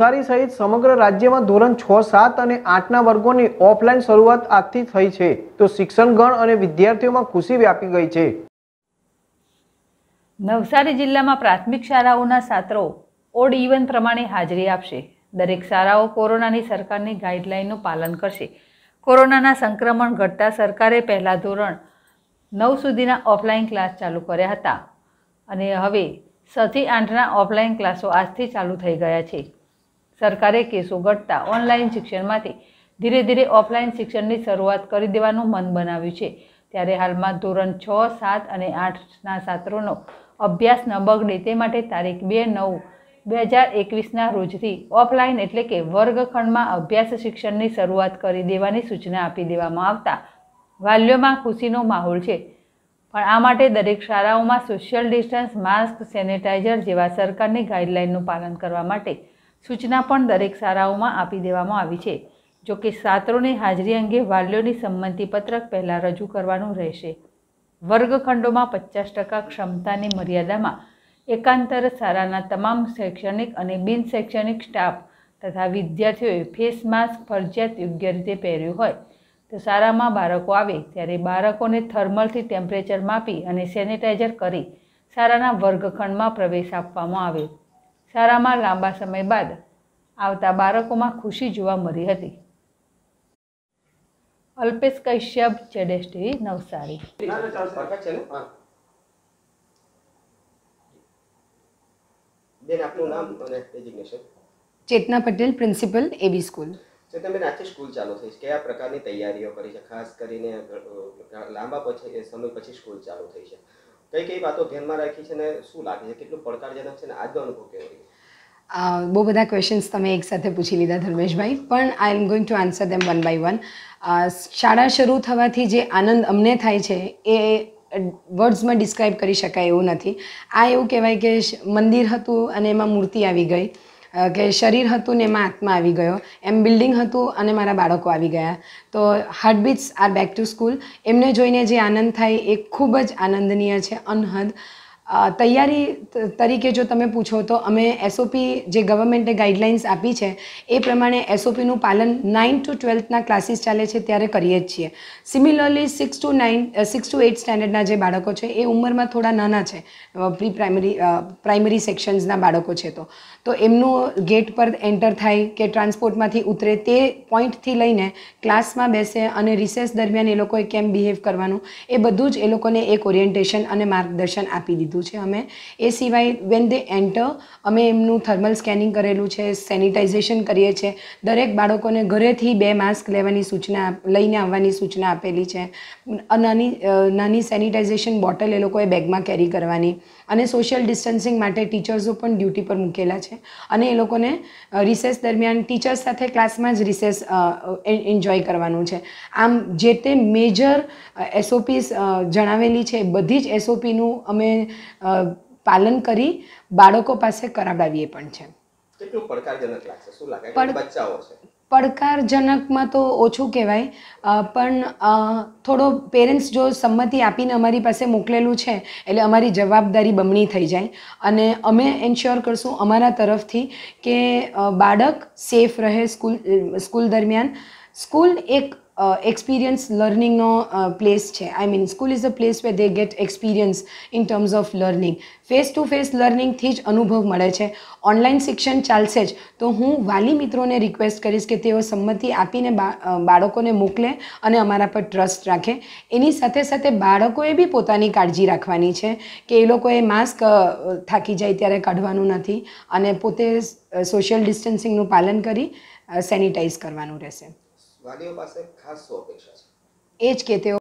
નવસારી સહિત સમગ્ર રાજ્યમાં ધોરણ છ સાત અને આઠના વર્ગોની ઓફલાઈન શરૂઆત આજથી થઈ છે તો શિક્ષણગણ અને વિદ્યાર્થીઓમાં ખુશી વ્યાપી ગઈ છે નવસારી જિલ્લામાં પ્રાથમિક શાળાઓના છાત્રો ઓડ ઇવન પ્રમાણે હાજરી આપશે દરેક શાળાઓ કોરોનાની સરકારની ગાઈડલાઈનનું પાલન કરશે કોરોનાના સંક્રમણ ઘટતા સરકારે પહેલા ધોરણ નવ સુધીના ઓફલાઈન ક્લાસ ચાલુ કર્યા હતા અને હવે છથી આઠના ઓફલાઈન ક્લાસો આજથી ચાલુ થઈ ગયા છે સરકારે કેસો ઘટતા ઓનલાઈન શિક્ષણમાંથી ધીરે ધીરે ઓફલાઈન શિક્ષણની શરૂઆત કરી દેવાનું મન બનાવ્યું છે ત્યારે હાલમાં ધોરણ છ સાત અને આઠના છાત્રોનો અભ્યાસ ન બગડે તે માટે તારીખ બે નવ બે હજાર એકવીસના રોજથી ઓફલાઈન એટલે કે વર્ગખંડમાં અભ્યાસ શિક્ષણની શરૂઆત કરી દેવાની સૂચના આપી દેવામાં આવતા વાલીઓમાં ખુશીનો માહોલ છે પણ આ માટે દરેક શાળાઓમાં સોશિયલ ડિસ્ટન્સ માસ્ક સેનિટાઈઝર જેવા સરકારની ગાઈડલાઇનનું પાલન કરવા માટે સૂચના પણ દરેક શાળાઓમાં આપી દેવામાં આવી છે જો કે છાત્રોની હાજરી અંગે વાલીઓની સંમતિપત્રક પહેલાં રજૂ કરવાનું રહેશે વર્ગખંડોમાં પચાસ ટકા ક્ષમતાની મર્યાદામાં એકાંતર શાળાના તમામ શૈક્ષણિક અને બિન શૈક્ષણિક સ્ટાફ તથા વિદ્યાર્થીઓએ ફેસ માસ્ક ફરજિયાત યોગ્ય રીતે પહેર્યું હોય તો શાળામાં બાળકો આવે ત્યારે બાળકોને થર્મલથી ટેમ્પરેચર માપી અને સેનિટાઈઝર કરી શાળાના વર્ગખંડમાં પ્રવેશ આપવામાં આવે શાળામાં લાંબા સમય બાદ આવતા બાળકોમાં ખુશી જોવા મળી હતી અલ્પેશ કશ્યપ ચેડેસ્ટી નવસારી બેન આપનું નામ Chetna Patel principal A B school તમે નાચે સ્કૂલ ચાલુ થઈ છે કયા પ્રકારની તૈયારીઓ કરી છે ખાસ કરીને લાંબા પછી સમય પછી સ્કૂલ ચાલુ થઈ છે કઈ કઈ વાતો ધ્યાનમાં રાખી છે અને શું લાગે છે કેટલું પડકારજનક છે અને આજનો અનુભવ કેવો રહ્યો બહુ બધા ક્વેશ્ચન્સ તમે એકસાથે પૂછી લીધા ધર્મેશભાઈ પણ I am going to answer them one by one શાળા શરૂ થવાથી જે આનંદ અમને થાય છે એ વર્ડ્સમાં ડિસ્ક્રાઇબ કરી શકાય એવું નથી આ એવું કહેવાય કે મંદિર હતું અને એમાં મૂર્તિ આવી ગઈ કે શરીર હતું ને એમાં આત્મા આવી ગયો એમ બિલ્ડિંગ હતું અને મારા બાળકો આવી ગયા તો heartbeats are back to school એમને જોઈને જે આનંદ થાય એ ખૂબ જ આનંદનીય છે અનહદ તૈયારી તરીકે જો તમે પૂછો તો અમે એસઓપી જે ગવર્મેન્ટે ગાઈડલાઇન્સ આપી છે એ પ્રમાણે એસઓપીનું પાલન નાઇન ટુ ટ્વેલ્થના ક્લાસીસ ચાલે છે ત્યારે કરીએ જ છીએ similarly six to nine six to eight સ્ટેન્ડર્ડના જે બાળકો છે એ ઉંમરમાં થોડા નાના છે પ્રી પ્રાઇમરી પ્રાઇમરી સેક્શન્સના બાળકો છે તો તો એમનું ગેટ પર એન્ટર થાય કે ટ્રાન્સપોર્ટમાંથી ઉતરે તે પોઈન્ટથી લઈને ક્લાસમાં બેસે અને રિસેસ દરમિયાન એ લોકોએ કેમ બિહેવ કરવાનું એ બધું જ એ લોકોને એક ઓરિએન્ટેશન અને માર્ગદર્શન આપી દીધું લીધું છે અમે એ સિવાય વેન દે એન્ટર અમે એમનું થર્મલ સ્કેનિંગ કરેલું છે સેનિટાઇઝેશન કરીએ છીએ દરેક બાળકોને ઘરેથી બે માસ્ક લેવાની સૂચના લઈને આવવાની સૂચના આપેલી છે નાની નાની સેનિટાઇઝેશન બોટલ એ લોકોએ બેગમાં કેરી કરવાની અને સોશિયલ ડિસ્ટન્સિંગ માટે ટીચર્સો પણ ડ્યુટી પર મૂકેલા છે અને એ લોકોને રિસેસ દરમિયાન ટીચર્સ સાથે ક્લાસમાં જ રિસેસ એન્જોય કરવાનું છે આમ જે તે મેજર એસઓપીસ જણાવેલી છે બધી જ એસઓપીનું અમે પાલન કરી બાળકો પાસે કરાવડાવીએ પણ છે પડકારજનકમાં તો ઓછું કહેવાય પણ થોડો પેરેન્ટ્સ જો સંમતિ આપીને અમારી પાસે મોકલેલું છે એટલે અમારી જવાબદારી બમણી થઈ જાય અને અમે એન્શ્યોર કરશું અમારા તરફથી કે બાળક સેફ રહે સ્કૂલ સ્કૂલ દરમિયાન સ્કૂલ એક એક્સપિરિયન્સ લર્નિંગનો પ્લેસ છે I mean school is a place where they get experience in terms of learning face to face લર્નિંગથી જ અનુભવ મળે છે ઓનલાઈન શિક્ષણ ચાલશે જ તો હું વાલી મિત્રોને રિક્વેસ્ટ કરીશ કે તેઓ સંમતિ આપીને બાળકોને મોકલે અને અમારા પર ટ્રસ્ટ રાખે એની સાથે સાથે બાળકોએ બી પોતાની કાળજી રાખવાની છે કે એ લોકોએ માસ્ક થાકી જાય ત્યારે કાઢવાનું નથી અને પોતે સોશિયલ ડિસ્ટન્સિંગનું પાલન કરી સેનિટાઈઝ કરવાનું રહેશે વાલીઓ પાસે ખાસ શું અપેક્ષા છે એ જ કે તેઓ